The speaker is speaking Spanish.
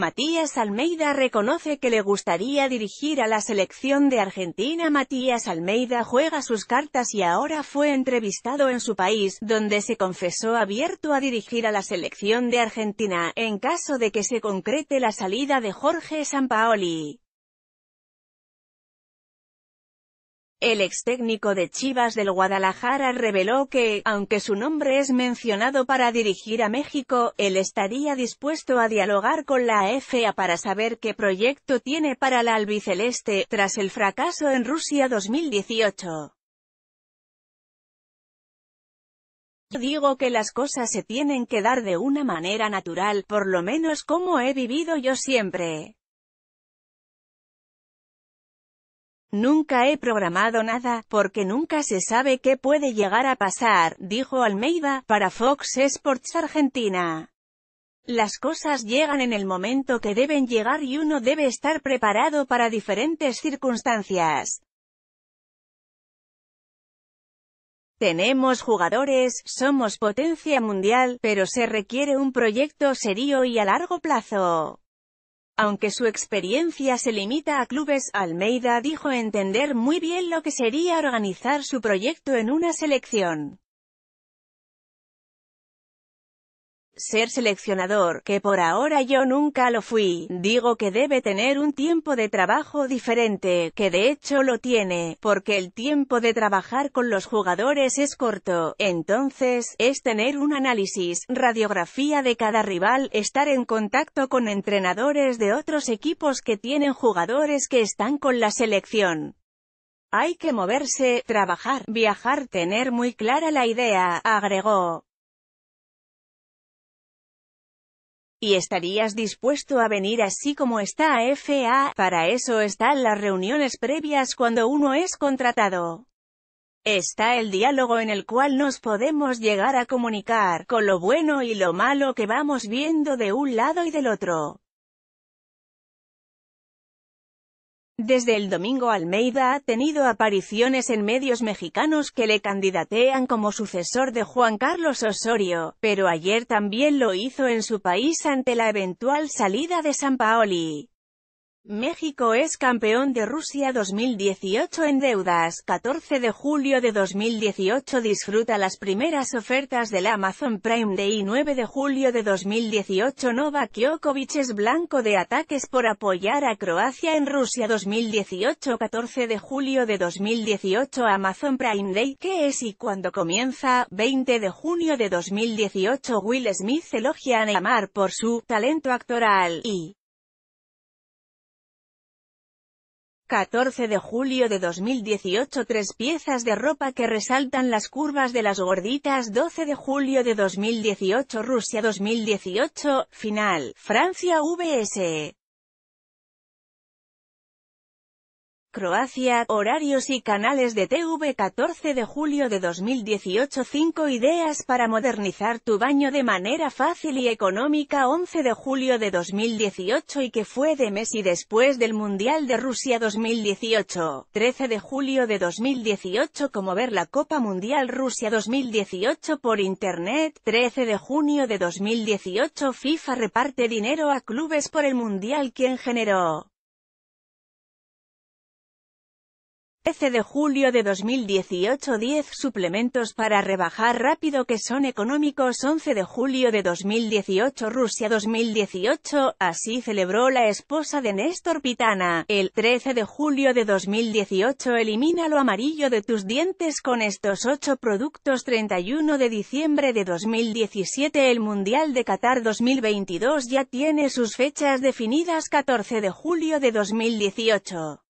Matías Almeida reconoce que le gustaría dirigir a la selección de Argentina. Matías Almeida juega sus cartas y ahora fue entrevistado en su país, donde se confesó abierto a dirigir a la selección de Argentina, en caso de que se concrete la salida de Jorge Sampaoli. El ex técnico de Chivas del Guadalajara reveló que, aunque su nombre es mencionado para dirigir a México, él estaría dispuesto a dialogar con la AFA para saber qué proyecto tiene para la albiceleste, tras el fracaso en Rusia 2018. digo que las cosas se tienen que dar de una manera natural, por lo menos como he vivido yo siempre. Nunca he programado nada, porque nunca se sabe qué puede llegar a pasar, dijo Almeida, para Fox Sports Argentina. Las cosas llegan en el momento que deben llegar y uno debe estar preparado para diferentes circunstancias. Tenemos jugadores, somos potencia mundial, pero se requiere un proyecto serio y a largo plazo. Aunque su experiencia se limita a clubes, Almeida dijo entender muy bien lo que sería organizar su proyecto en una selección. ser seleccionador, que por ahora yo nunca lo fui, digo que debe tener un tiempo de trabajo diferente, que de hecho lo tiene, porque el tiempo de trabajar con los jugadores es corto, entonces, es tener un análisis, radiografía de cada rival, estar en contacto con entrenadores de otros equipos que tienen jugadores que están con la selección. Hay que moverse, trabajar, viajar, tener muy clara la idea, agregó. ¿Y estarías dispuesto a venir así como está a FA? Para eso están las reuniones previas cuando uno es contratado. Está el diálogo en el cual nos podemos llegar a comunicar, con lo bueno y lo malo que vamos viendo de un lado y del otro. Desde el domingo Almeida ha tenido apariciones en medios mexicanos que le candidatean como sucesor de Juan Carlos Osorio, pero ayer también lo hizo en su país ante la eventual salida de San Paoli. México es campeón de Rusia 2018 en deudas. 14 de julio de 2018 disfruta las primeras ofertas del Amazon Prime Day 9 de julio de 2018 Novak Djokovic es blanco de ataques por apoyar a Croacia en Rusia 2018 14 de julio de 2018 Amazon Prime Day ¿Qué es y cuándo comienza? 20 de junio de 2018 Will Smith elogia a Neymar por su talento actoral y 14 de julio de 2018 Tres piezas de ropa que resaltan las curvas de las gorditas 12 de julio de 2018 Rusia 2018, final, Francia VS. Croacia, horarios y canales de TV 14 de julio de 2018 5 ideas para modernizar tu baño de manera fácil y económica 11 de julio de 2018 y que fue de mes y después del Mundial de Rusia 2018 13 de julio de 2018 como ver la Copa Mundial Rusia 2018 por Internet 13 de junio de 2018 FIFA reparte dinero a clubes por el Mundial quien generó 13 de julio de 2018 10 suplementos para rebajar rápido que son económicos 11 de julio de 2018 Rusia 2018 Así celebró la esposa de Néstor Pitana. El 13 de julio de 2018 Elimina lo amarillo de tus dientes con estos 8 productos 31 de diciembre de 2017 El Mundial de Qatar 2022 ya tiene sus fechas definidas 14 de julio de 2018